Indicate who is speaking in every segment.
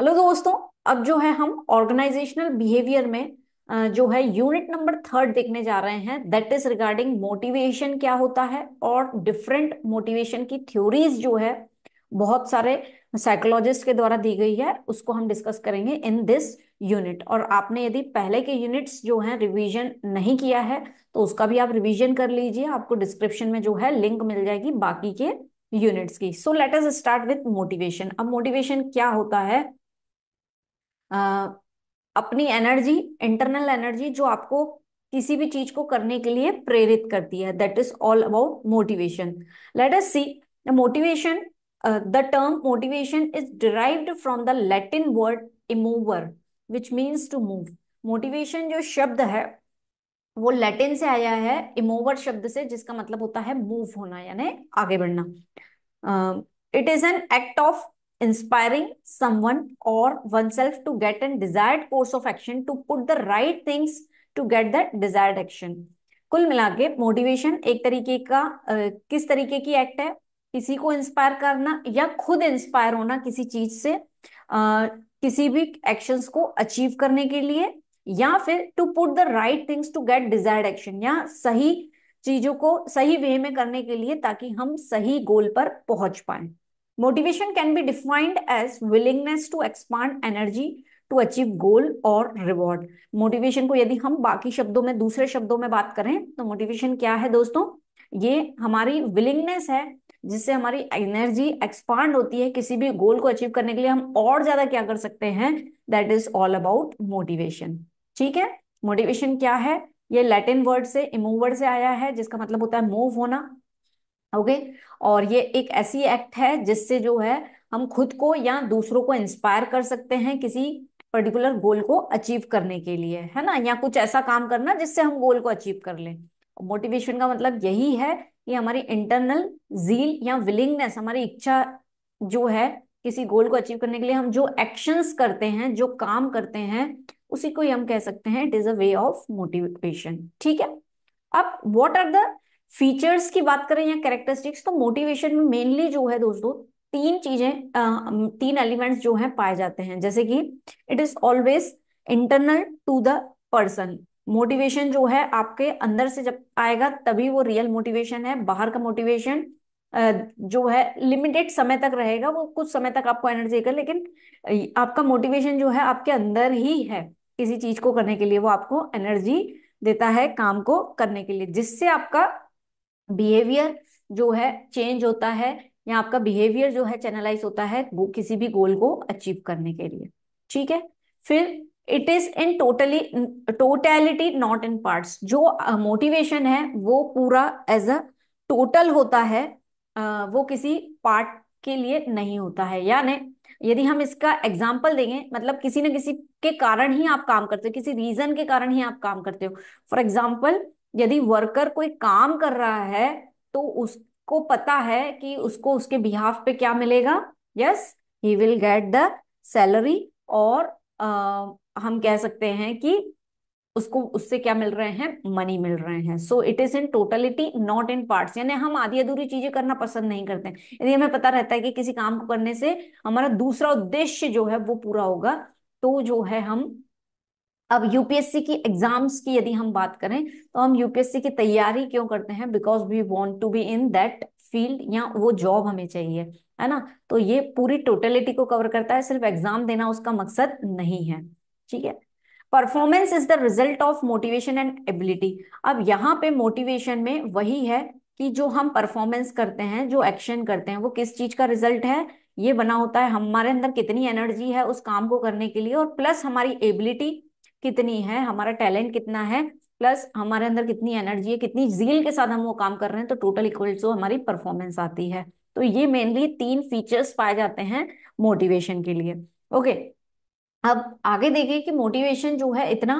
Speaker 1: Hello दोस्तों अब जो है हम ऑर्गेनाइजेशनल बिहेवियर में जो है यूनिट नंबर थर्ड देखने जा रहे हैं दैट इज रिगार्डिंग मोटिवेशन क्या होता है और डिफरेंट मोटिवेशन की थ्योरीज जो है बहुत सारे साइकोलॉजिस्ट के द्वारा दी गई है उसको हम डिस्कस करेंगे इन दिस यूनिट और आपने यदि पहले के यूनिट्स जो हैं रिवीजन नहीं किया है तो उसका भी आप रिवीजन कर लीजिए आपको डिस्क्रिप्शन में जो है लिंक मिल जाएगी बाकी के यूनिट्स की so let us start with motivation अब मोटिवेशन क्या होता है आ, अपनी एनर्जी इंटरनल एनर्जी जो आपको किसी भी चीज को करने के लिए प्रेरित करती है that is all about motivation let us see motivation the term motivation is derived from the Latin word emovere which means to move motivation जो शब्द है वो लैटिन से आया है इमोवर शब्द से जिसका मतलब होता है मूव होना यानी आगे बढ़ना it is an act of inspiring someone or oneself to get a desired course of action to put the right things to get that desired action कुल मिला के मोटिवेशन एक तरीके का uh, किस तरीके की एक्ट है किसी को इंस्पायर करना या खुद इंस्पायर होना किसी चीज से uh, किसी भी एक्शंस को अचीव करने के लिए या फिर to put the right things to get desired action या सही चीजों को सही वे में करने के लिए ताकि हम सही गोल पर पहुंच पाए Motivation can be defined as willingness to expand energy to achieve goal और रिवॉर्ड मोटिवेशन को यदि हम बाकी शब्दों में दूसरे शब्दों में बात करें तो मोटिवेशन क्या है दोस्तों ये हमारी विलिंगनेस है जिससे हमारी एनर्जी एक्सपांड होती है किसी भी गोल को अचीव करने के लिए हम और ज्यादा क्या कर सकते हैं that is all about motivation ठीक है मोटिवेशन क्या है ये लैटिन वर्ड से इमोवर्ड से आया है जिसका मतलब होता है मूव होना ओके और ये एक ऐसी एक्ट है जिससे जो है हम खुद को या दूसरों को इंस्पायर कर सकते हैं किसी पर्टिकुलर गोल को अचीव करने के लिए है ना या कुछ ऐसा काम करना जिससे हम गोल को अचीव कर लें मोटिवेशन का मतलब यही है कि हमारी इंटरनल जील या विलिंगनेस हमारी इच्छा जो है किसी गोल को अचीव करने के लिए हम जो एक्शंस करते हैं जो काम करते हैं उसी को ही हम कह सकते हैं it is a way of motivation ठीक है अब व्हाट आर द फीचर्स की बात करें या कैरेक्टरिस्टिक्स तो मोटिवेशन में मेनली जो है दोस्तों तीन चीजें तीन एलिमेंट्स जो हैं पाए जाते हैं जैसे कि it is always internal to the person motivation जो है आपके अंदर से जब आएगा तभी वो रियल मोटिवेशन है बाहर का मोटिवेशन जो है लिमिटेड समय तक रहेगा वो कुछ समय तक आपको एनर्जी देगा लेकिन आपका मोटिवेशन जो है आपके अंदर ही है किसी चीज को करने के लिए वो आपको एनर्जी देता है काम को करने के लिए जिससे आपका बिहेवियर जो है चेंज होता है या आपका बिहेवियर जो है चैनलाइज होता है वो किसी भी गोल को अचीव करने के लिए ठीक है फिर it is in totally totality not in parts जो मोटिवेशन uh, है वो पूरा एज अ टोटल होता है uh, वो किसी पार्ट के लिए नहीं होता है यानी यदि हम इसका एग्जाम्पल देंगे मतलब किसी न किसी के कारण ही आप काम करते हो किसी रीजन के कारण ही आप काम करते हो फॉर एग्जाम्पल यदि वर्कर कोई काम कर रहा है तो उसको पता है कि उसको उसके बिहाफ पे क्या मिलेगा yes he will get the salary और आ, हम कह सकते हैं कि उसको उससे क्या मिल रहे हैं मनी मिल रहे हैं so it is in totality not in parts यानी हम आधी अधूरी चीजें करना पसंद नहीं करते यदि हमें पता रहता है कि किसी काम को करने से हमारा दूसरा उद्देश्य जो है वो पूरा होगा तो जो है हम अब यूपीएससी की एग्जाम्स की यदि हम बात करें तो हम यूपीएससी की तैयारी क्यों करते हैं because we want to be in that field या वो जॉब हमें चाहिए है ना तो ये पूरी टोटलिटी को कवर करता है सिर्फ एग्जाम देना उसका मकसद नहीं है ठीक है performance is the result of motivation and ability अब यहाँ पे मोटिवेशन में वही है कि जो हम परफॉर्मेंस करते हैं जो एक्शन करते हैं वो किस चीज का रिजल्ट है ये बना होता है हमारे अंदर कितनी एनर्जी है उस काम को करने के लिए और प्लस हमारी एबिलिटी कितनी है हमारा टैलेंट कितना है प्लस हमारे अंदर कितनी एनर्जी है कितनी जील के साथ हम वो काम कर रहे हैं तो टोटल इक्वल टू हमारी परफॉर्मेंस आती है तो ये मेनली तीन फीचर्स पाए जाते हैं मोटिवेशन के लिए ओके अब आगे देखिए कि मोटिवेशन जो है इतना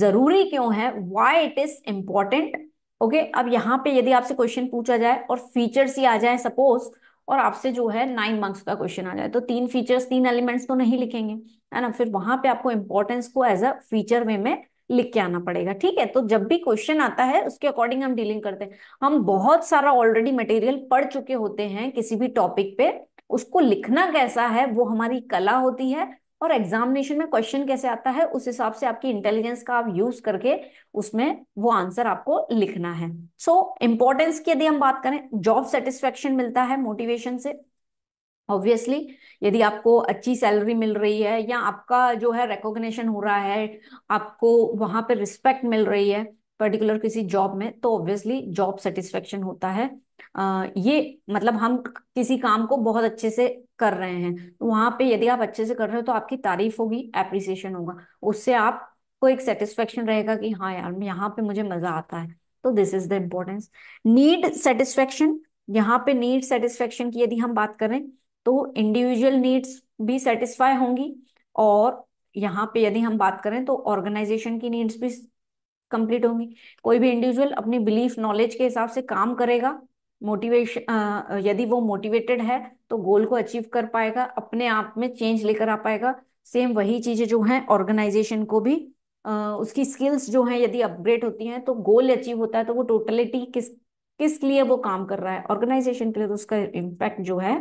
Speaker 1: जरूरी क्यों है why it is important okay अब यहाँ पे यदि आपसे क्वेश्चन पूछा जाए और फीचर्स ही आ जाए सपोज और आपसे जो है नाइन मार्क्स का क्वेश्चन आ जाए तो तीन फीचर्स तीन एलिमेंट्स तो नहीं लिखेंगे है ना फिर वहां पे आपको इंपॉर्टेंस को एज अ फीचर वे में लिख के आना पड़ेगा ठीक है तो जब भी क्वेश्चन आता है उसके अकॉर्डिंग हम डीलिंग करते हैं हम बहुत सारा ऑलरेडी मटेरियल पढ़ चुके होते हैं किसी भी टॉपिक पे उसको लिखना कैसा है वो हमारी कला होती है और एग्जामिनेशन में क्वेश्चन कैसे आता है उस हिसाब से आपकी इंटेलिजेंस का आप यूज करके उसमें वो आंसर आपको लिखना है सो so, इंपॉर्टेंस की यदि हम बात करें जॉब सेटिस्फेक्शन मिलता है मोटिवेशन से ऑब्वियसली यदि आपको अच्छी सैलरी मिल रही है या आपका जो है रिकॉग्निशन हो रहा है आपको वहां पर रिस्पेक्ट मिल रही है पर्टिकुलर किसी जॉब में तो ऑब्वियसली जॉब सेटिस्फेक्शन होता है ये मतलब हम किसी काम को बहुत अच्छे से कर रहे हैं तो वहां पे यदि आप अच्छे से कर रहे हो तो आपकी तारीफ होगी एप्रिसिएशन होगा उससे आपको एक सेटिस्फेक्शन रहेगा कि हाँ यार यहाँ पे मुझे मजा आता है तो this is the importance need satisfaction यहाँ पे नीड सेटिस्फेक्शन की यदि हम बात करें तो इंडिविजुअल नीड्स भी सेटिस्फाई होंगी और यहाँ पे यदि हम बात करें तो ऑर्गेनाइजेशन की नीड्स भी कंप्लीट होंगी कोई भी इंडिविजुअल अपनी बिलीफ नॉलेज के हिसाब से काम करेगा मोटिवेशन यदि वो मोटिवेटेड है तो गोल को अचीव कर पाएगा अपने आप में चेंज लेकर आ पाएगा सेम वही चीजें जो हैं ऑर्गेनाइजेशन को भी आ, उसकी स्किल्स जो हैं यदि अपग्रेड होती हैं तो गोल अचीव होता है तो वो टोटलिटी किस किस लिए वो काम कर रहा है ऑर्गेनाइजेशन के लिए तो उसका इम्पैक्ट जो है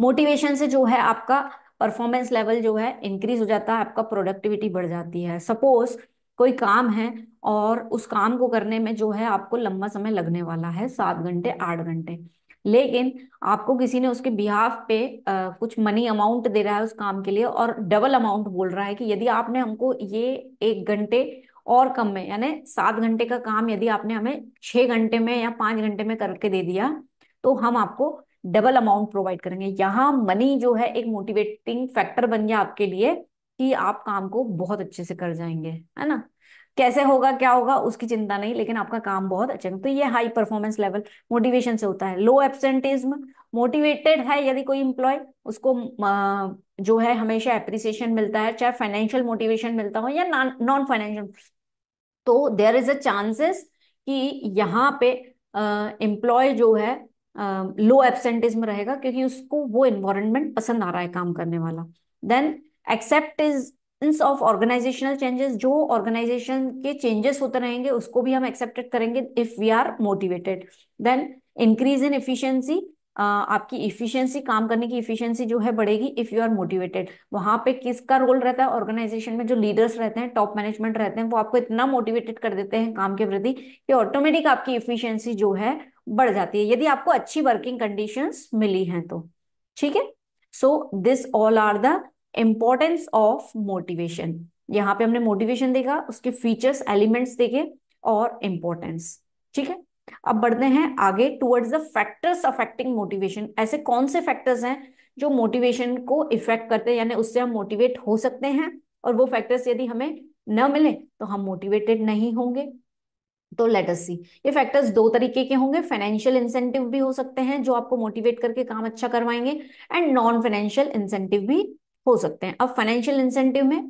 Speaker 1: मोटिवेशन से जो है आपका परफॉर्मेंस लेवल जो है इंक्रीज हो जाता है आपका प्रोडक्टिविटी बढ़ जाती है सपोज कोई काम है और उस काम को करने में जो है आपको लंबा समय लगने वाला है सात घंटे आठ घंटे लेकिन आपको किसी ने उसके बिहाफ पे आ, कुछ मनी अमाउंट दे रहा है उस काम के लिए और डबल अमाउंट बोल रहा है कि यदि आपने हमको ये एक घंटे और कम में यानी सात घंटे का काम यदि आपने हमें छह घंटे में या पांच घंटे में करके दे दिया तो हम आपको डबल अमाउंट प्रोवाइड करेंगे यहाँ मनी जो है एक मोटिवेटिंग फैक्टर बन गया आपके लिए कि आप काम को बहुत अच्छे से कर जाएंगे है ना कैसे होगा क्या होगा उसकी चिंता नहीं लेकिन आपका काम बहुत अच्छा तो ये हाई परफॉर्मेंस लेवल मोटिवेशन से होता है लो एबसेंटिज्म मोटिवेटेड है यदि कोई इम्प्लॉय उसको जो है हमेशा एप्रिसिएशन मिलता है चाहे फाइनेंशियल मोटिवेशन मिलता हो या नॉन फाइनेंशियल तो देयर इज अ चांसेस कि यहाँ पे एम्प्लॉय जो है लो एब्सेंटिज्म रहेगा क्योंकि उसको वो एनवायरमेंट पसंद आ रहा है काम करने वाला then acceptance of organisational changes जो ऑर्गेनाइजेशन के चेंजेस होते रहेंगे उसको भी हम एक्सेप्टेड करेंगे if we are motivated then increase in efficiency आपकी इफिशियंसी काम करने की इफिशियंसी जो है बढ़ेगी इफ यू आर मोटिवेटेड वहां पे किसका रोल रहता है ऑर्गेनाइजेशन में जो लीडर्स रहते हैं टॉप मैनेजमेंट रहते हैं वो आपको इतना मोटिवेटेड कर देते हैं काम के प्रति कि ऑटोमेटिक आपकी इफिशियंसी जो है बढ़ जाती है यदि आपको अच्छी वर्किंग कंडीशन मिली हैं तो ठीक है so this all are the importance of motivation यहाँ पे हमने मोटिवेशन देखा उसके फीचर्स एलिमेंट्स देखे और इम्पोर्टेंस ठीक है अब बढ़ते हैं आगे towards the factors affecting motivation ऐसे कौन से फैक्टर्स हैं जो मोटिवेशन को इफेक्ट करते हैं यानी उससे हम मोटिवेट हो सकते हैं और वो फैक्टर्स यदि हमें न मिले तो हम मोटिवेटेड नहीं होंगे तो लेट अस सी ये फैक्टर्स दो तरीके के होंगे फाइनेंशियल इंसेंटिव भी हो सकते हैं जो आपको मोटिवेट करके काम अच्छा करवाएंगे एंड नॉन फाइनेंशियल इंसेंटिव भी हो सकते हैं अब फाइनेंशियल इंसेंटिव में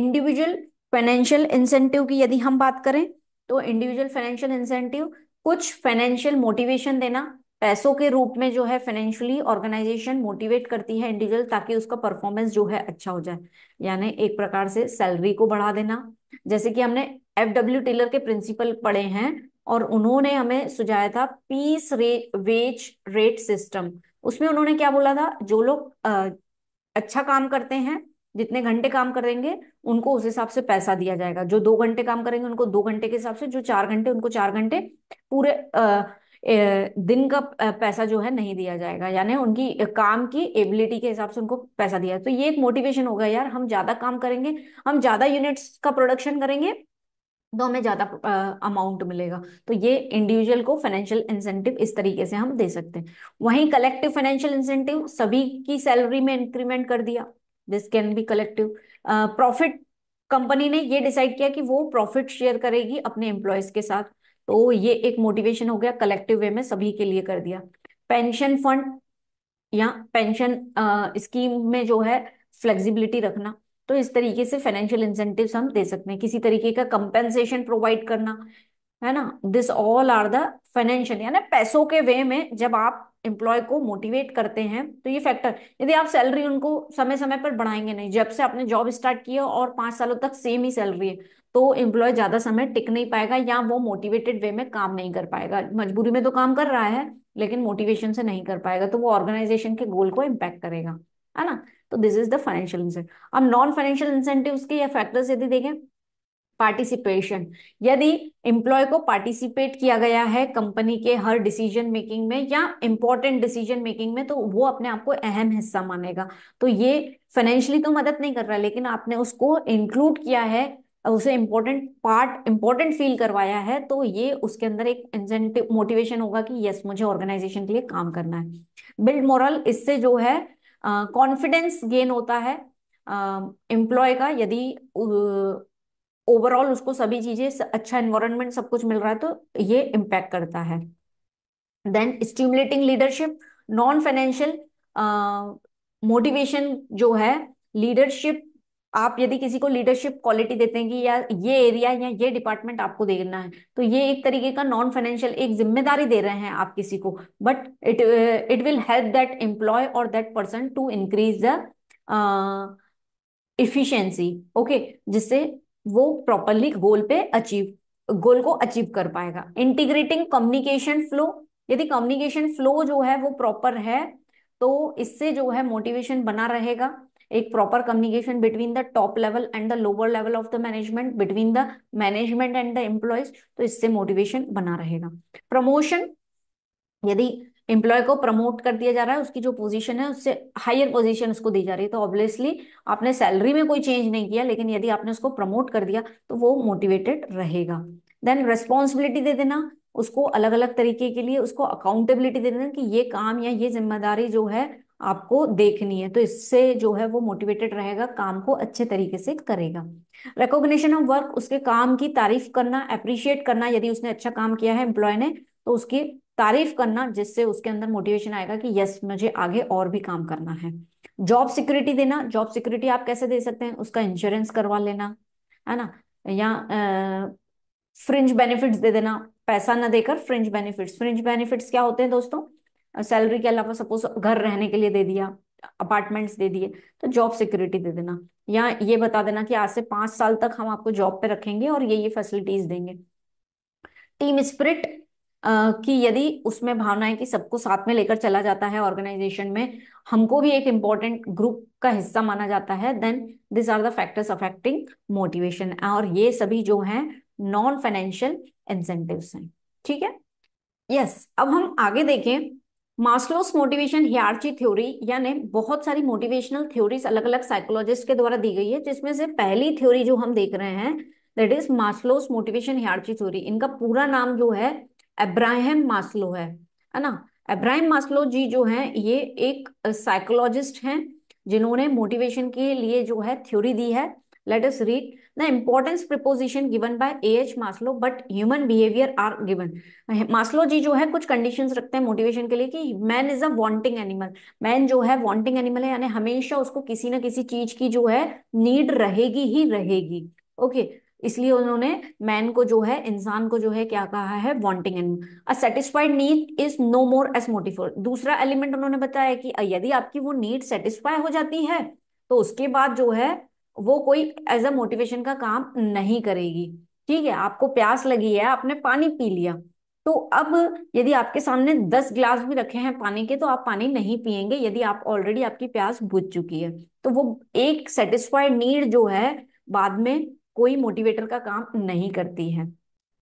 Speaker 1: इंडिविजुअल फाइनेंशियल इंसेंटिव की यदि हम बात करें तो इंडिविजुअल फाइनेंशियल इंसेंटिव कुछ फाइनेंशियल मोटिवेशन देना पैसों के रूप में जो है फाइनेंशियली ऑर्गेनाइजेशन मोटिवेट करती है इंडिविजुअल ताकि उसका परफॉर्मेंस जो है अच्छा हो जाए यानी एक प्रकार से सैलरी को बढ़ा देना जैसे कि हमने एफ डब्ल्यू टेलर के प्रिंसिपल पढ़े हैं और उन्होंने हमें सुझाया था पीस रे, वेज रेट सिस्टम उसमें उन्होंने क्या बोला था जो लोग अच्छा काम करते हैं जितने घंटे काम करेंगे उनको उस हिसाब से पैसा दिया जाएगा जो दो घंटे काम करेंगे उनको दो घंटे के हिसाब से जो चार घंटे उनको चार घंटे पूरे दिन का पैसा जो है नहीं दिया जाएगा यानी उनकी काम की एबिलिटी के हिसाब से उनको पैसा दिया तो ये एक मोटिवेशन होगा यार हम ज्यादा काम करेंगे हम ज्यादा यूनिट्स का प्रोडक्शन करेंगे तो हमें ज़्यादा अमाउंट मिलेगा तो ये इंडिविजुअल को फाइनेंशियल इंसेंटिव इस तरीके से हम दे सकते हैं वहीं कलेक्टिव फाइनेंशियल इंसेंटिव सभी की सैलरी में इंक्रीमेंट कर दिया this can be collective profit company ने ये डिसाइड किया कि वो प्रॉफिट शेयर करेगी अपने एम्प्लॉयज के साथ तो ये एक मोटिवेशन हो गया कलेक्टिव वे में सभी के लिए कर दिया पेंशन फंड या पेंशन स्कीम में जो है फ्लेक्सिबिलिटी रखना तो इस तरीके से फाइनेंशियल इंसेंटिव हम दे सकते हैं किसी तरीके का कंपेंसेशन प्रोवाइड करना है ना this all are the financial यानी पैसों के वे में जब आप एम्प्लॉय को मोटिवेट करते हैं तो ये फैक्टर यदि आप सैलरी उनको समय समय पर बढ़ाएंगे नहीं जब से आपने जॉब स्टार्ट किया और पांच सालों तक सेम ही सैलरी है तो एम्प्लॉय ज्यादा समय टिक नहीं पाएगा या वो मोटिवेटेड वे में काम नहीं कर पाएगा मजबूरी में तो काम कर रहा है लेकिन मोटिवेशन से नहीं कर पाएगा तो वो ऑर्गेनाइजेशन के गोल को इम्पैक्ट करेगा है ना तो this is the financial incentive अब नॉन फाइनेंशियल इंसेंटिव के फैक्टर्स यदि देखें पार्टिसिपेशन यदि एम्प्लॉय को पार्टिसिपेट किया गया है कंपनी के हर डिसीजन मेकिंग में या इंपॉर्टेंट डिसीजन मेकिंग में तो वो अपने आप को अहम हिस्सा मानेगा तो ये फाइनेंशियली तो मदद नहीं कर रहा लेकिन आपने उसको इंक्लूड किया है उसे इम्पोर्टेंट पार्ट इम्पोर्टेंट फील करवाया है तो ये उसके अंदर एक इंसेंटिव मोटिवेशन होगा कि यस मुझे ऑर्गेनाइजेशन के लिए काम करना है बिल्ड मोरल इससे जो है कॉन्फिडेंस गेन होता है एम्प्लॉय का यदि ओवरऑल उसको सभी चीजें अच्छा एनवायरनमेंट सब कुछ मिल रहा है तो ये इम्पैक्ट करता है then stimulating leadership non financial motivation जो है लीडरशिप आप यदि किसी को लीडरशिप क्वालिटी देते हैं कि या ये एरिया या ये डिपार्टमेंट आपको देना है तो ये एक तरीके का नॉन फाइनेंशियल एक जिम्मेदारी दे रहे हैं आप किसी को but it it will help that employee और that person to increase the efficiency okay जिससे वो प्रॉपरली गोल पे अचीव गोल को अचीव कर पाएगा इंटीग्रेटिंग कम्युनिकेशन फ्लो यदि कम्युनिकेशन फ्लो जो है वो प्रॉपर है तो इससे जो है मोटिवेशन बना रहेगा एक proper communication between the top level and the lower level of the management between the management and the employees तो इससे मोटिवेशन बना रहेगा प्रमोशन यदि एम्प्लॉय को प्रमोट कर दिया जा रहा है उसकी जो पोजीशन है उससे हायर पोजीशन उसको दी जा रही है तो ऑब्वियसली आपने सैलरी में कोई चेंज नहीं किया लेकिन यदि आपने उसको प्रमोट कर दिया तो वो मोटिवेटेड रहेगा देन रेस्पॉन्सिबिलिटी दे देना उसको अलग अलग तरीके के लिए उसको अकाउंटेबिलिटी दे देना कि ये काम या ये जिम्मेदारी जो है आपको देखनी है तो इससे जो है वो मोटिवेटेड रहेगा काम को अच्छे तरीके से करेगा रिकॉग्निशन ऑफ वर्क उसके काम की तारीफ करना अप्रिशिएट करना यदि उसने अच्छा काम किया है एम्प्लॉय ने तो उसकी तारीफ करना जिससे उसके अंदर मोटिवेशन आएगा कि यस मुझे आगे और भी काम करना है जॉब सिक्योरिटी देना जॉब सिक्योरिटी आप कैसे दे सकते हैं उसका इंश्योरेंस करवा लेना है ना या फ्रिंज बेनिफिट्स दे देना पैसा ना देकर फ्रिंज बेनिफिट्स फ्रिंज बेनिफिट्स क्या होते हैं दोस्तों सैलरी के अलावा सपोज घर रहने के लिए दे दिया अपार्टमेंट्स दे दिए तो जॉब सिक्योरिटी दे देना या ये बता देना कि आज से पांच साल तक हम आपको जॉब पे रखेंगे और ये ये फैसिलिटीज देंगे टीम स्पिरिट कि यदि उसमें भावना है कि सबको साथ में लेकर चला जाता है ऑर्गेनाइजेशन में हमको भी एक इम्पॉर्टेंट ग्रुप का हिस्सा माना जाता है then this are the factors affecting motivation और ये सभी जो हैं नॉन फाइनेंशियल इंसेंटिव हैं ठीक है यस yes, अब हम आगे देखें मास्लोस मोटिवेशन हियार्ची थ्योरी यानी बहुत सारी मोटिवेशनल थ्योरीज अलग अलग साइकोलॉजिस्ट के द्वारा दी गई है जिसमें से पहली थ्योरी जो हम देख रहे हैं that is Maslow's motivation hierarchy theory इनका पूरा नाम जो है एब्राहम मास्लो है है ना एब्राहम मास्लो जी जो है ये एक साइकोलॉजिस्ट हैं जिन्होंने मोटिवेशन के लिए जो है थ्योरी दी है let us read The importance preposition given by A.H. Maslow but human behavior are given. Maslow ji जो है कुछ conditions रखते हैं motivation के लिए कि man is a wanting animal. Man जो है wanting animal है यानी हमेशा उसको किसी ना किसी चीज की जो है need रहेगी ही रहेगी okay. इसलिए उन्होंने मैन को जो है इंसान को जो है क्या कहा है wanting and a satisfied need is no more as motivator दूसरा एलिमेंट उन्होंने बताया कि यदि आपकी वो नीड सेटिस्फाई हो जाती है तो उसके बाद जो है वो कोई एज अ मोटिवेशन का काम नहीं करेगी ठीक है आपको प्यास लगी है आपने पानी पी लिया तो अब यदि आपके सामने दस ग्लास भी रखे हैं पानी के तो आप पानी नहीं पियेंगे यदि आप ऑलरेडी आपकी प्यास बुझ चुकी है तो वो एक सेटिस्फाइड नीड जो है बाद में कोई मोटिवेटर का काम नहीं करती है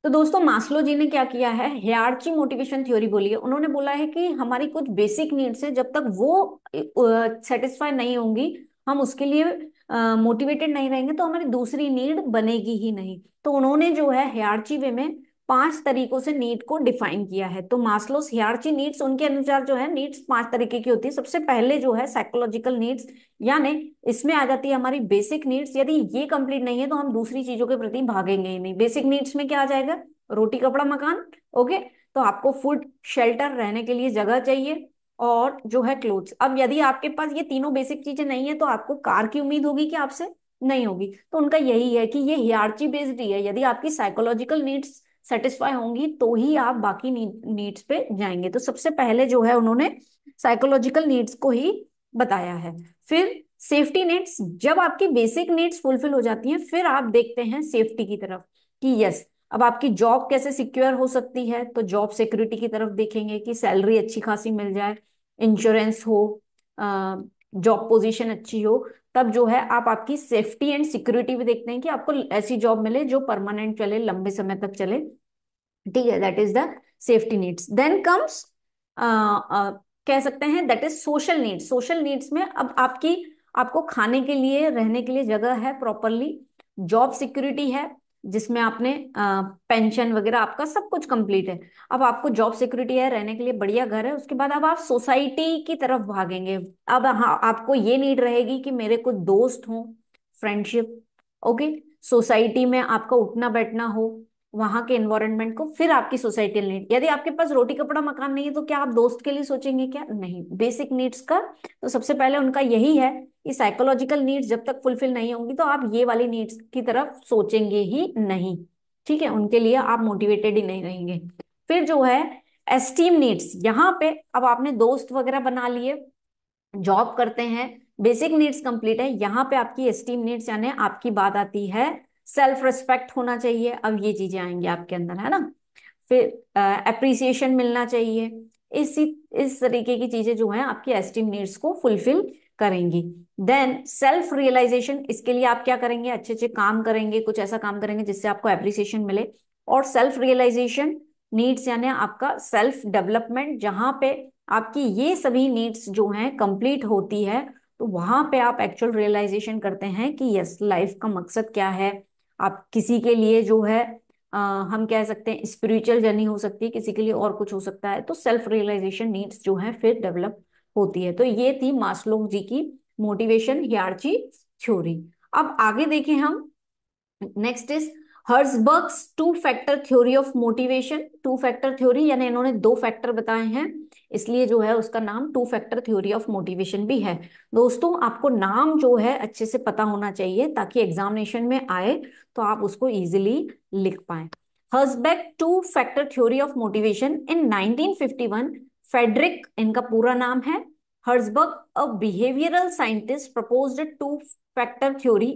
Speaker 1: तो दोस्तों मास्लो जी ने क्या किया है हेयरची मोटिवेशन थ्योरी बोली है उन्होंने बोला है कि हमारी कुछ बेसिक नीड्स हैं जब तक वो सेटिस्फाई नहीं होंगी हम उसके लिए मोटिवेटेड नहीं रहेंगे तो हमारी दूसरी नीड बनेगी ही नहीं तो उन्होंने जो है हयाची वे में पांच तरीकों से नीड को डिफाइन किया है तो मास्लोस हियारची नीड्स उनके अनुसार जो है नीड्स पांच तरीके की होती है सबसे पहले जो है साइकोलॉजिकल नीड्स यानी इसमें आ जाती है हमारी बेसिक नीड्स यदि ये कंप्लीट नहीं है तो हम दूसरी चीजों के प्रति भागेंगे ही नहीं बेसिक नीड्स में क्या आ जाएगा रोटी कपड़ा मकान ओके तो आपको फूड शेल्टर रहने के लिए जगह चाहिए और जो है क्लोथ्स अब यदि आपके पास ये तीनों बेसिक चीजें नहीं है तो आपको कार की उम्मीद होगी कि आपसे नहीं होगी तो उनका यही है कि ये हियार्ची बेस्ड ही है यदि आपकी साइकोलॉजिकल नीड्स सेटिस्फाई होंगी तो ही आप बाकी नीड्स पे जाएंगे तो सबसे पहले जो है उन्होंने साइकोलॉजिकल नीड्स को ही बताया है फिर सेफ्टी नीड्स जब आपकी बेसिक नीड्स फुलफिल हो जाती हैं फिर आप देखते हैं सेफ्टी की तरफ कि यस अब आपकी जॉब कैसे सिक्योर हो सकती है तो जॉब सिक्योरिटी की तरफ देखेंगे कि सैलरी अच्छी खासी मिल जाए इंश्योरेंस हो जॉब पोजीशन अच्छी हो तब जो है आप आपकी सेफ्टी एंड सिक्योरिटी भी देखते हैं कि आपको ऐसी जॉब मिले जो परमानेंट चले लंबे समय तक चले ठीक है that is the safety needs then comes कह सकते हैं that is social needs social needs में अब आपकी आपको खाने के लिए रहने के लिए जगह है प्रॉपरली जॉब सिक्योरिटी है जिसमें आपने पेंशन वगैरह आपका सब कुछ कंप्लीट है अब आपको जॉब सिक्योरिटी है रहने के लिए बढ़िया घर है उसके बाद अब आप सोसाइटी की तरफ भागेंगे अब हाँ आपको ये नीड रहेगी कि मेरे कुछ दोस्त हों फ्रेंडशिप ओके सोसाइटी में आपका उठना बैठना हो वहां के एनवायरमेंट को फिर आपकी सोसाइटी नीड यदि आपके पास रोटी कपड़ा मकान नहीं है तो क्या आप दोस्त के लिए सोचेंगे क्या नहीं बेसिक नीड्स का तो सबसे पहले उनका यही है कि साइकोलॉजिकल नीड्स जब तक फुलफिल नहीं होंगी तो आप ये वाली नीड्स की तरफ सोचेंगे ही नहीं ठीक है उनके लिए आप मोटिवेटेड ही नहीं रहेंगे फिर जो है एस्टीम नीड्स यहाँ पे अब आपने दोस्त वगैरह बना लिए जॉब करते हैं बेसिक नीड्स कंप्लीट है यहाँ पे आपकी एस्टीम नीड्स यानी आपकी बात आती है सेल्फ रिस्पेक्ट होना चाहिए अब ये चीजें आएंगी आपके अंदर है ना फिर अप्रिसिएशन मिलना चाहिए इसी इस तरीके की चीजें जो है आपकी एस्टीम नीड्स को फुलफिल करेंगी देन सेल्फ रियलाइजेशन इसके लिए आप क्या करेंगे अच्छे अच्छे काम करेंगे कुछ ऐसा काम करेंगे जिससे आपको अप्रिसिएशन मिले और सेल्फ रियलाइजेशन नीड्स यानी आपका सेल्फ डेवलपमेंट जहां पे आपकी ये सभी नीड्स जो हैं कंप्लीट होती है तो वहां पे आप एक्चुअल रियलाइजेशन करते हैं कि यस लाइफ का मकसद क्या है आप किसी के लिए जो है आ, हम कह सकते हैं स्पिरिचुअल जर्नी हो सकती है किसी के लिए और कुछ हो सकता है तो सेल्फ रियलाइजेशन नीड्स जो है फिर डेवलप होती है तो ये थी मास्लोव जी की मोटिवेशन हियार्ची छोरी अब आगे देखें हम next is Herzberg's two factor theory of motivation two factor theory यानी इन्होंने दो फैक्टर बताए हैं इसलिए जो है उसका नाम two factor theory of motivation भी है दोस्तों आपको नाम जो है अच्छे से पता होना चाहिए ताकि एग्जामिनेशन में आए तो आप उसको इजिली लिख पाए Herzberg two factor theory of motivation in 1951 Frederick इनका पूरा नाम है Herzberg a behavioural scientist proposed two factor theory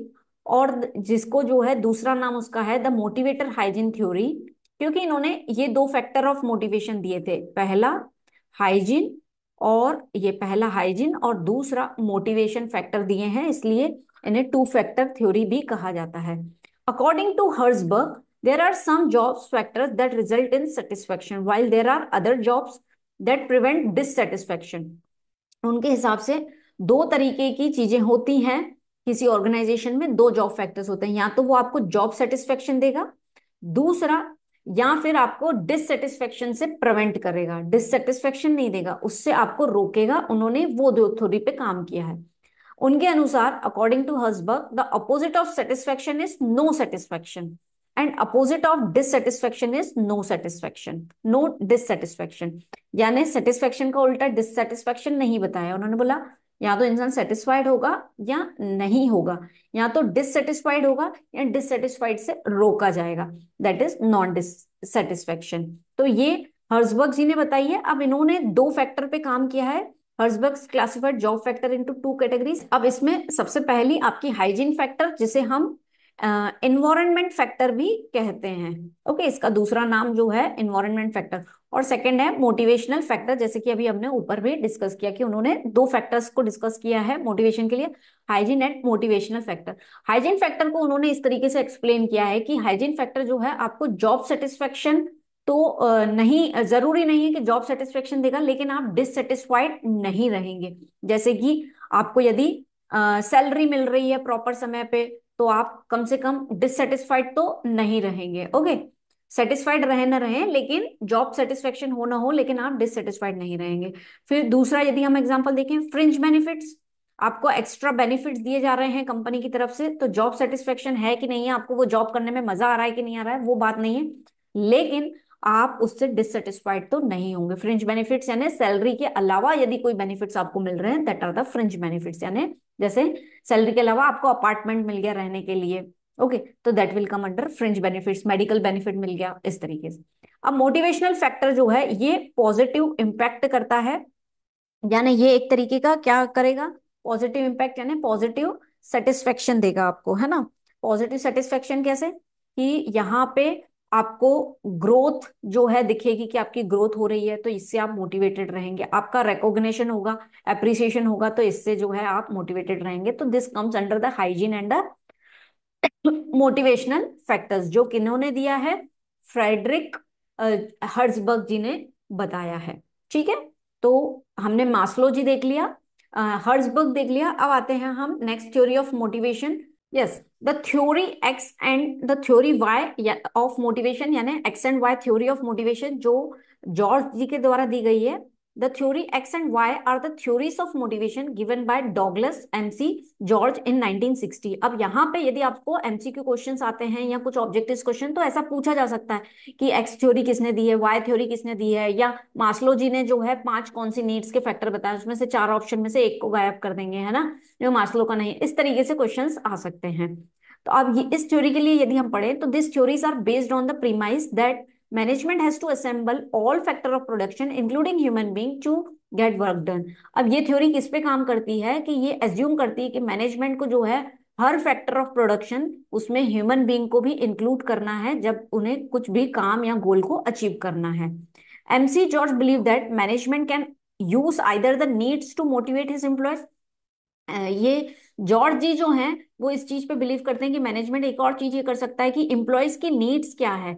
Speaker 1: और जिसको जो है दूसरा नाम उसका है द मोटिवेटर हाइजीन थ्योरी क्योंकि इन्होंने ये दो फैक्टर ऑफ मोटिवेशन दिए थे पहला हाइजीन और ये पहला हाइजीन और दूसरा मोटिवेशन फैक्टर दिए हैं इसलिए इन्हें टू फैक्टर थ्योरी भी कहा जाता है according to Herzberg there are some jobs factors that result in satisfaction while there are other jobs that prevent dissatisfaction उनके हिसाब से दो तरीके की चीजें होती हैं किसी ऑर्गेनाइजेशन में दो जॉब फैक्टर्स होते हैं या तो वो आपको जॉब सेटिस्फेक्शन देगा दूसरा या फिर आपको डिससेटिस्फेक्शन से प्रिवेंट करेगा डिससेटिस्फेक्शन नहीं देगा उससे आपको रोकेगा उन्होंने वो दो थोड़ी पे काम किया है उनके अनुसार according to Herzberg the opposite of satisfaction is no satisfaction and opposite of dissatisfaction is no satisfaction no dissatisfaction यानी सेटिस्फेक्शन का उल्टा डिससेटिस्फेक्शन नहीं बताया उन्होंने बोला या तो इंसान सेटिस्फाइड होगा या नहीं होगा या तो डिससेटिस्फाइड होगा या डिससेटिस्फाइड से रोका जाएगा दैट इज नॉन डिससेटिस्फेक्शन तो ये हर्सबर्ग जी ने बताई है अब इन्होंने दो फैक्टर पे काम किया है Herzberg classified job factor into two categories अब इसमें सबसे पहली आपकी हाइजीन फैक्टर जिसे हम इन्वायरमेंट फैक्टर भी कहते हैं ओके okay, इसका दूसरा नाम जो है इन्वायरमेंट फैक्टर और सेकंड है मोटिवेशनल फैक्टर जैसे कि अभी हमने ऊपर भी डिस्कस किया कि उन्होंने दो फैक्टर्स को डिस्कस किया है मोटिवेशन के लिए hygiene and motivational factor hygiene factor को उन्होंने इस तरीके से एक्सप्लेन किया है कि हाइजीन फैक्टर जो है आपको जॉब सेटिस्फेक्शन तो नहीं जरूरी नहीं है कि जॉब सेटिस्फेक्शन देगा लेकिन आप डिससेटिस्फाइड नहीं रहेंगे जैसे कि आपको यदि सैलरी मिल रही है प्रॉपर समय पे तो आप कम से कम डिससेटिस्फाइड तो नहीं रहेंगे ओके सेटिस्फाइड रहे ना रहे लेकिन जॉब सेटिस्फेक्शन हो ना हो लेकिन आप डिससेटिस्फाइड नहीं रहेंगे फिर दूसरा यदि हम एग्जाम्पल देखें फ्रिंज बेनिफिट्स आपको एक्स्ट्रा बेनिफिट्स दिए जा रहे हैं कंपनी की तरफ से तो जॉब सेटिस्फेक्शन है कि नहीं है आपको वो जॉब करने में मजा आ रहा है कि नहीं आ रहा है वो बात नहीं है लेकिन आप उससे डिससेटिस्फाइड तो नहीं होंगे फ्रिंज बेनिफिट्स यानी सैलरी के अलावा यदि कोई बेनिफिट्स आपको मिल रहे हैं that are the fringe benefits यानी जैसे सैलरी के अलावा आपको अपार्टमेंट मिल गया रहने के लिए ओके तो that will come under fringe benefits medical benefit मिल गया इस तरीके से अब मोटिवेशनल फैक्टर जो है ये पॉजिटिव इम्पैक्ट करता है यानी ये एक तरीके का क्या करेगा पॉजिटिव इम्पैक्ट यानी पॉजिटिव सेटिस्फेक्शन देगा आपको है ना पॉजिटिव सेटिस्फेक्शन कैसे कि यहाँ पे आपको ग्रोथ जो है दिखेगी कि आपकी ग्रोथ हो रही है तो इससे आप मोटिवेटेड रहेंगे आपका रिकॉग्निशन होगा एप्रिसिएशन होगा तो इससे जो है आप मोटिवेटेड रहेंगे तो this comes under the hygiene and the motivational factors जो किन्होंने दिया है फ्रेडरिक हर्जबर्ग जी ने बताया है ठीक है तो हमने मास्लो जी देख लिया हर्जबर्ग देख लिया अब आते हैं हम next theory of motivation yes the theory x and the theory y of motivation yani x and y theory of motivation jo george ji ke dwara di gayi hai The theory X and Y are the theories of motivation given by Douglas MC George in 1960. अब यहाँ पे यदि आपको MCQ questions आते हैं या कुछ objective question तो ऐसा पूछा जा सकता है कि एक्स थ्योरी किसने दी है वाई थ्योरी किसने दी है या मास्लो जी ने जो है पांच कौन सी नीड्स के फैक्टर बताए उसमें से चार ऑप्शन में से एक को गायब कर देंगे है ना जो मास्लो का नहीं इस तरीके से क्वेश्चन आ सकते हैं तो अब इस थ्योरी के लिए यदि हम पढ़े तो this theories are based on the premise that management has to assemble all factor of production including human being to get work done अब ये थ्योरी किस पे काम करती है कि ये एज्यूम करती है कि मैनेजमेंट को जो है हर फैक्टर ऑफ प्रोडक्शन उसमें ह्यूमन बींग को भी इंक्लूड करना है जब उन्हें कुछ भी काम या गोल को अचीव करना है MC George believe that management can use either the needs to motivate his employees ये जॉर्ज जी जो हैं वो इस चीज पे बिलीव करते हैं कि मैनेजमेंट एक और चीज ये कर सकता है कि इम्प्लॉयज की नीड्स क्या है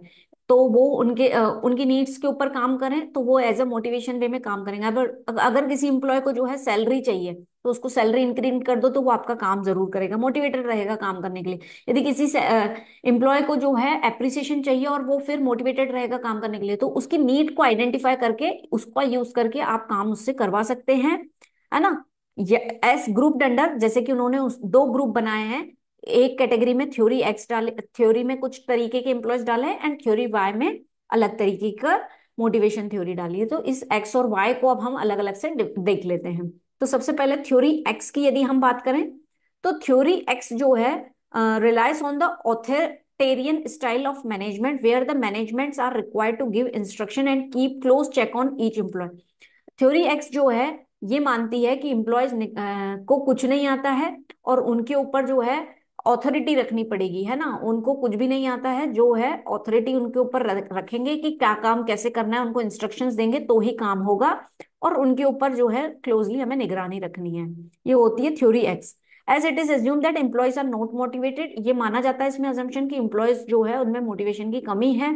Speaker 1: तो वो उनके उनकी नीड्स के ऊपर काम करें तो वो एज अ मोटिवेशन वे में काम करेंगे अगर अगर किसी इंप्लॉय को जो है सैलरी चाहिए तो उसको सैलरी इंक्रीज कर दो तो वो आपका काम जरूर करेगा मोटिवेटेड रहेगा काम करने के लिए यदि किसी इंप्लॉय को जो है एप्रिसिएशन चाहिए और वो फिर मोटिवेटेड रहेगा काम करने के लिए तो उसकी नीड को आइडेंटिफाई करके उसका यूज करके आप काम उससे करवा सकते हैं है ना एस ग्रुप डंडर जैसे कि उन्होंने उस दो ग्रुप बनाए हैं एक कैटेगरी में थ्योरी एक्स डाले थ्योरी में कुछ तरीके के एम्प्लॉयज डाले हैं एंड थ्योरी वाई में अलग तरीके का मोटिवेशन थ्योरी डाली है तो इस एक्स और वाई को अब हम अलग अलग से देख लेते हैं तो सबसे पहले थ्योरी एक्स की यदि हम बात करें तो थ्योरी एक्स जो है relies on the authoritarian style of management where the management are required to give instruction and keep close check on each employee theory X जो है ये मानती है कि इम्प्लॉयज को कुछ नहीं आता है और उनके ऊपर जो है ऑथोरिटी रखनी पड़ेगी है ना उनको कुछ भी नहीं आता है जो है ऑथोरिटी उनके ऊपर रखेंगे कि क्या काम कैसे करना है उनको इंस्ट्रक्शंस देंगे तो ही काम होगा और उनके ऊपर जो है क्लोजली हमें निगरानी रखनी है ये होती है theory X as it is assume that employees are not motivated ये माना जाता है इसमें एजम्पन की एम्प्लॉयज जो है उनमें मोटिवेशन की कमी है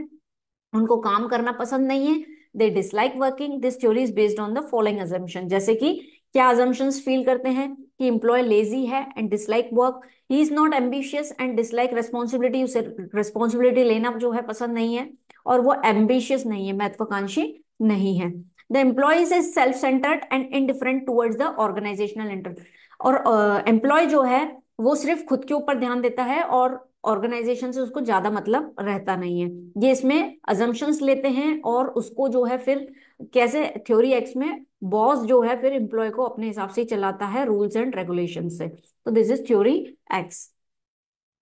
Speaker 1: उनको काम करना पसंद नहीं है they dislike working this theory is based on the following assumption जैसे कि क्या एजम्पन्स फील करते हैं कि employ लेजी है and dislike work he is not ambitious and dislike responsibility उसे रेस्पॉन्सिबिलिटी लेना जो है पसंद नहीं है और वो एम्बिशियस नहीं है महत्वाकांक्षी नहीं है the employees is self centered and indifferent towards the organizational inter और एम्प्लॉय uh, जो है वो सिर्फ खुद के ऊपर ध्यान देता है और ऑर्गेनाइजेशन से उसको ज्यादा मतलब रहता नहीं है ये इसमें अजम्पन्स लेते हैं और उसको जो है फिर कैसे थ्योरी एक्स में बॉस जो है फिर एम्प्लॉय को अपने हिसाब से चलाता है रूल्स एंड रेगुलेशन से तो दिस इज थ्योरी एक्स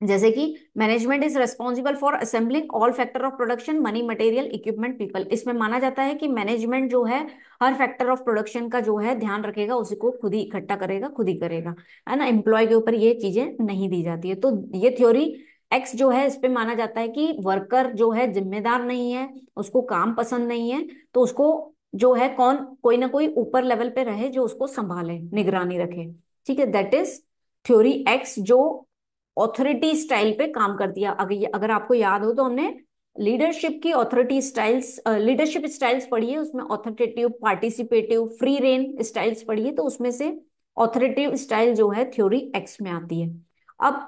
Speaker 1: जैसे कि management is responsible for assembling all factor of production money material equipment people इसमें माना जाता है कि मैनेजमेंट जो है हर फैक्टर ऑफ प्रोडक्शन का जो है ध्यान रखेगा उसी को खुद ही इकट्ठा करेगा खुद ही करेगा है ना एम्प्लॉय के ऊपर ये चीजें नहीं दी जाती है तो ये थ्योरी एक्स जो है इस पे माना जाता है कि वर्कर जो है जिम्मेदार नहीं है उसको काम पसंद नहीं है तो उसको जो है कौन कोई ना कोई ऊपर लेवल पे रहे जो उसको संभाले निगरानी रखे ठीक है दैट इज थ्योरी एक्स जो ऑथोरिटी स्टाइल पे काम करती है अगर अगर आपको याद हो तो हमने लीडरशिप की ऑथोरिटी स्टाइल्स लीडरशिप स्टाइल्स पढ़ी है उसमें authoritative participative free rein styles पढ़ी है तो उसमें से ऑथोरिटिव स्टाइल जो है थ्योरी एक्स में आती है अब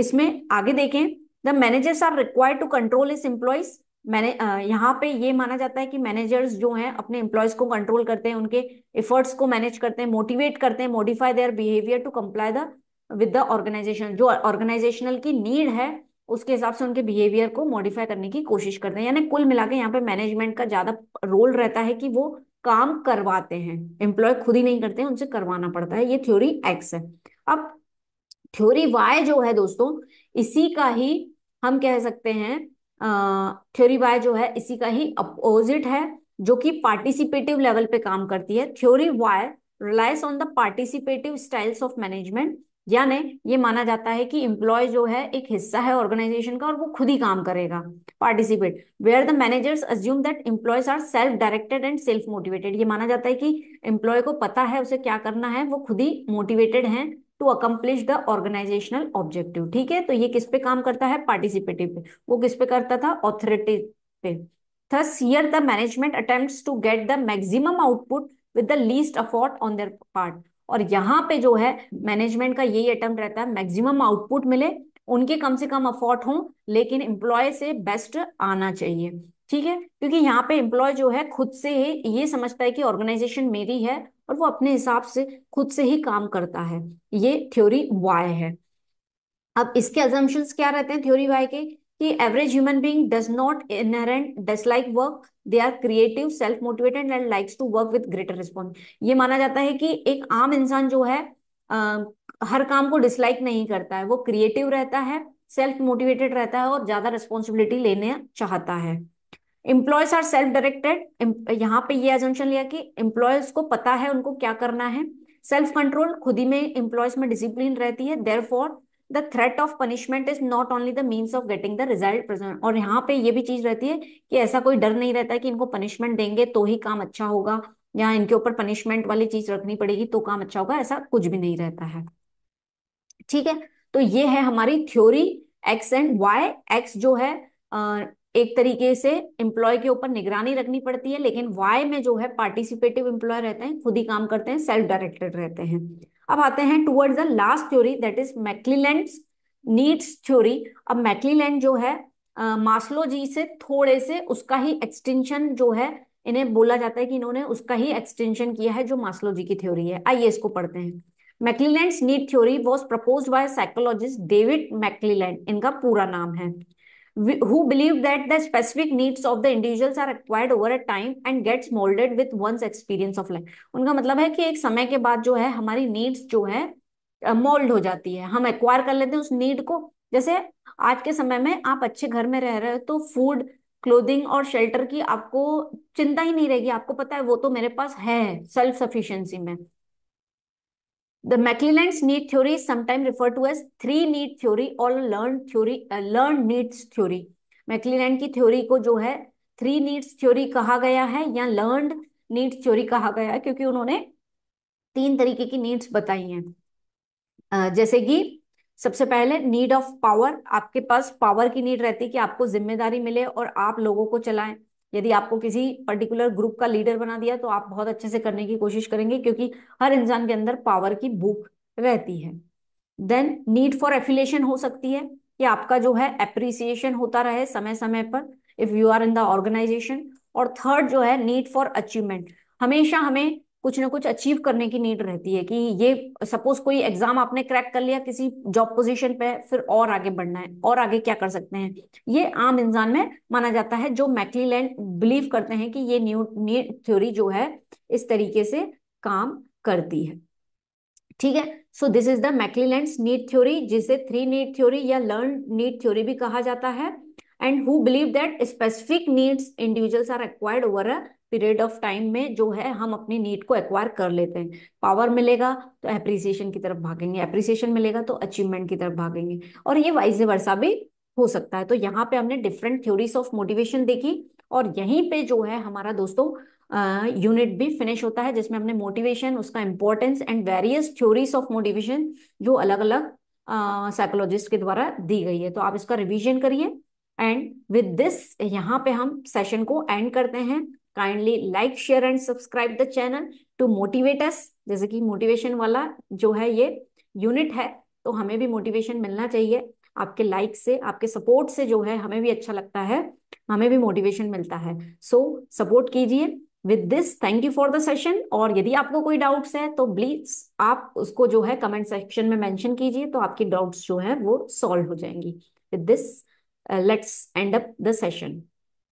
Speaker 1: इसमें आगे देखें the managers are required to control इस एम्प्लॉयज मैंने यहाँ पे ये माना जाता है कि मैनेजर्स जो हैं अपने एम्प्लॉयज को कंट्रोल करते हैं उनके एफर्ट्स को मैनेज करते हैं मोटिवेट करते हैं modify their behaviour to comply the with the organization जो ऑर्गेनाइजेशनल की नीड है उसके हिसाब से उनके बिहेवियर को मॉडिफाई करने की कोशिश करते हैं यानी कुल मिला के यहाँ पे मैनेजमेंट का ज्यादा रोल रहता है कि वो काम करवाते हैं एम्प्लॉय खुद ही नहीं करते हैं उनसे करवाना पड़ता है ये थ्योरी एक्स है अब थ्योरी वाई जो है दोस्तों इसी का ही हम कह सकते हैं थ्योरी वाई जो है इसी का ही अपोजिट है जो कि पार्टिसिपेटिव लेवल पे काम करती है theory Y relies on the participative styles of management यानी ये माना जाता है कि इंप्लॉय जो है एक हिस्सा है ऑर्गेनाइजेशन का और वो खुद ही काम करेगा participate where the managers assume that employees are self directed and self motivated ये माना जाता है कि इंप्लॉय को पता है उसे क्या करना है वो खुद ही मोटिवेटेड है to accomplish the organizational objective ठीक है तो ये किस पे काम करता है पार्टिसिपेटिव पे वो किस पे करता था ऑथोरिटी पे thus here the management attempts to get the maximum output with the least effort on their part और यहाँ पे जो है मैनेजमेंट का यही अटेम्प्ट रहता है मैक्सिमम आउटपुट मिले उनके कम से कम अफोर्ट हों लेकिन एम्प्लॉय से बेस्ट आना चाहिए ठीक है क्योंकि यहाँ पे एम्प्लॉय जो है खुद से ही ये समझता है कि ऑर्गेनाइजेशन मेरी है और वो अपने हिसाब से खुद से ही काम करता है ये थ्योरी वाई है अब इसके अजम्पन्स क्या रहते हैं थ्योरी वाई के कि average human being does not inherent dislike work they are creative self motivated and likes to work with greater response ये माना जाता है कि एक आम इंसान जो है आ, हर काम को डिसलाइक नहीं करता है वो क्रिएटिव रहता है सेल्फ मोटिवेटेड रहता है और ज्यादा रिस्पॉन्सिबिलिटी लेने चाहता है एम्प्लॉयज आर सेल्फ डायरेक्टेड यहाँ पे ये एजेंशन लिया कि एम्प्लॉयज को पता है उनको क्या करना है सेल्फ कंट्रोल खुद ही में एम्प्लॉयज में डिसिप्लिन रहती है therefore the threat of punishment is not only the means of getting the result present और यहाँ पे ये भी चीज रहती है कि ऐसा कोई डर नहीं रहता कि इनको पनिशमेंट देंगे तो ही काम अच्छा होगा या इनके ऊपर पनिशमेंट वाली चीज रखनी पड़ेगी तो काम अच्छा होगा ऐसा कुछ भी नहीं रहता है ठीक है तो ये है हमारी theory X and Y X जो है एक तरीके से एम्प्लॉय के ऊपर निगरानी रखनी पड़ती है लेकिन वाई में जो है पार्टिसिपेटिव एम्प्लॉय रहते हैं खुद ही काम करते हैं सेल्फ डायरेक्टेड रहते हैं अब आते हैं towards the last theory that is McClelland needs theory अब मैकलीलैंड जो है मास्लो जी से थोड़े से उसका ही एक्सटेंशन जो है इन्हें बोला जाता है कि इन्होंने उसका ही एक्सटेंशन किया है जो मास्लो जी की थ्योरी है आइए इसको पढ़ते हैं McClelland need theory was propose by psychologist David McClelland इनका पूरा नाम है who believe that the specific needs of the individuals are acquired over a time and gets molded with one's experience of life उनका मतलब है कि एक समय के बाद जो है हमारी नीड्स जो है मोल्ड हो जाती है हम एक्वायर कर लेते हैं उस नीड को जैसे आज के समय में आप अच्छे घर में रह रहे हो तो फूड क्लोथिंग और शेल्टर की आपको चिंता ही नहीं रहेगी आपको पता है वो तो मेरे पास है सेल्फ सफिशियंसी में The maclellan's need theory is sometimes referred to as three need theory or learned theory, uh, learned needs theory. maclellan ki theory ko jo hai three needs theory kaha gaya hai ya learned needs theory kaha gaya hai kyunki unhone teen tarike ki needs batayi hain uh, jaise ki सबसे पहले need of power आपके पास power की need रहती है कि आपको जिम्मेदारी मिले और आप लोगों को चलाएं यदि आपको किसी पर्टिकुलर ग्रुप का लीडर बना दिया तो आप बहुत अच्छे से करने की कोशिश करेंगे क्योंकि हर इंसान के अंदर पावर की भूख रहती है देन नीड फॉर एफिलेशन हो सकती है कि आपका जो है एप्रिसिएशन होता रहे समय समय पर if you are in the organization और थर्ड जो है नीड फॉर अचीवमेंट हमेशा हमें कुछ ना कुछ अचीव करने की नीड रहती है कि ये सपोज कोई एग्जाम आपने क्रैक कर लिया किसी जॉब पोजीशन पे फिर और आगे बढ़ना है और आगे क्या कर सकते हैं ये आम इंसान में माना जाता है जो मैकलीलैंड बिलीव करते हैं कि ये न्यू थ्योरी जो है इस तरीके से काम करती है ठीक है so this is the McClelland need theory जिसे थ्री नीट थ्योरी या लर्न नीट थ्योरी भी कहा जाता है and who believe that specific needs individuals are required over a period of time में जो है हम अपनी नीड को एक्वायर कर लेते हैं पावर मिलेगा तो एप्रिसिएशन की तरफ भागेंगे एप्रिसिएशन मिलेगा तो अचीवमेंट की तरफ भागेंगे और ये वाइज वर्षा भी हो सकता है तो यहाँ पे हमने डिफरेंट थ्योरीज ऑफ मोटिवेशन देखी और यहीं पे जो है हमारा दोस्तों यूनिट भी फिनिश होता है जिसमें हमने मोटिवेशन उसका importance and various theories of motivation जो अलग अलग साइकोलॉजिस्ट के द्वारा दी गई है तो आप इसका रिविजन करिए एंड विद दिस यहाँ पे हम सेशन को एंड करते हैं kindly like share and subscribe the channel to motivate us जैसे कि मोटिवेशन वाला जो है ये यूनिट है तो हमें भी मोटिवेशन मिलना चाहिए आपके लाइक से आपके सपोर्ट से जो है हमें भी अच्छा लगता है हमें भी मोटिवेशन मिलता है सो सपोर्ट कीजिए with this thank you for the session और यदि आपको कोई डाउट्स है तो प्लीज आप उसको जो है कमेंट सेक्शन में मेंशन कीजिए तो आपकी डाउट्स जो है वो सॉल्व हो जाएंगी with this let's end up the session